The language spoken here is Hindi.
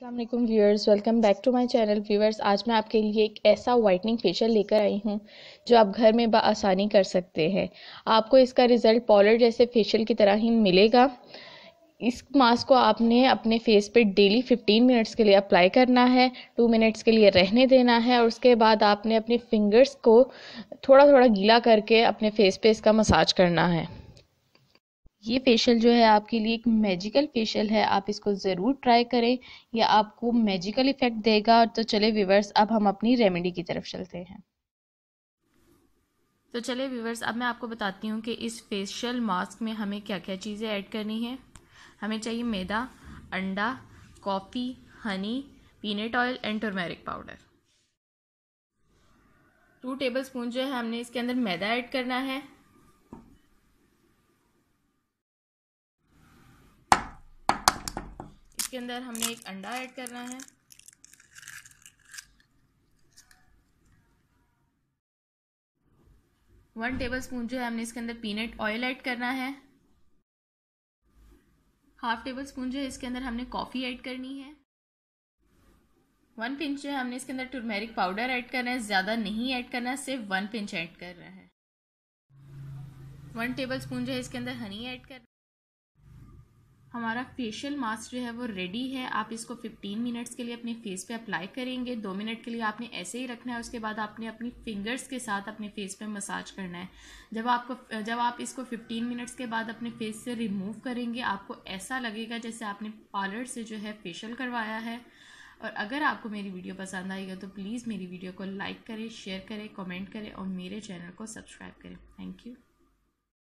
Aslam viewers welcome back to my channel viewers आज मैं आपके लिए एक ऐसा वाइटनिंग फेशियल लेकर आई हूँ जो आप घर में बसानी कर सकते हैं आपको इसका रिज़ल्ट पॉलर जैसे फेशियल की तरह ही मिलेगा इस मास्क को आपने अपने फेस पे डेली 15 मिनट्स के लिए अप्लाई करना है 2 मिनट्स के लिए रहने देना है और उसके बाद आपने अपने फिंगर्स को थोड़ा थोड़ा गीला करके अपने फेस पे इसका मसाज करना है ये फेशियल जो है आपके लिए एक मैजिकल फेशियल है आप इसको ज़रूर ट्राई करें यह आपको मैजिकल इफ़ेक्ट देगा तो चले व्यूवर्स अब हम अपनी रेमेडी की तरफ चलते हैं तो चले व्यूवर्स अब मैं आपको बताती हूँ कि इस फेशियल मास्क में हमें क्या क्या चीज़ें ऐड करनी है हमें चाहिए मैदा अंडा coffee honey peanut oil and turmeric powder two tablespoon जो है हमने इसके अंदर मैदा ऐड करना है इसके अंदर हमने एक अंडा ऐड करना है वन टेबल स्पून जो है हमने इसके अंदर पीनट ऑयल ऐड करना है हाफ टेबल स्पून जो है इसके अंदर हमने कॉफ़ी ऐड करनी है वन पिंच जो है हमने इसके अंदर टर्मेरिक पाउडर ऐड करना है ज़्यादा नहीं ऐड करना है सिर्फ वन पिंच ऐड कर रहा है वन टेबल स्पून जो है इसके अंदर हनी ऐड करना हमारा फेशियल मास्क जो है वो रेडी है आप इसको 15 मिनट्स के लिए अपने फेस पे अप्लाई करेंगे दो मिनट के लिए आपने ऐसे ही रखना है उसके बाद आपने अपनी फिंगर्स के साथ अपने फेस पे मसाज करना है जब आपको जब आप इसको 15 मिनट्स के बाद अपने फेस से रिमूव करेंगे आपको ऐसा लगेगा जैसे आपने पार्लर से जो है फेशियल करवाया है और अगर आपको मेरी वीडियो पसंद आएगा तो प्लीज़ मेरी वीडियो को लाइक करें शेयर करें कॉमेंट करें और मेरे चैनल को सब्सक्राइब करें थैंक यू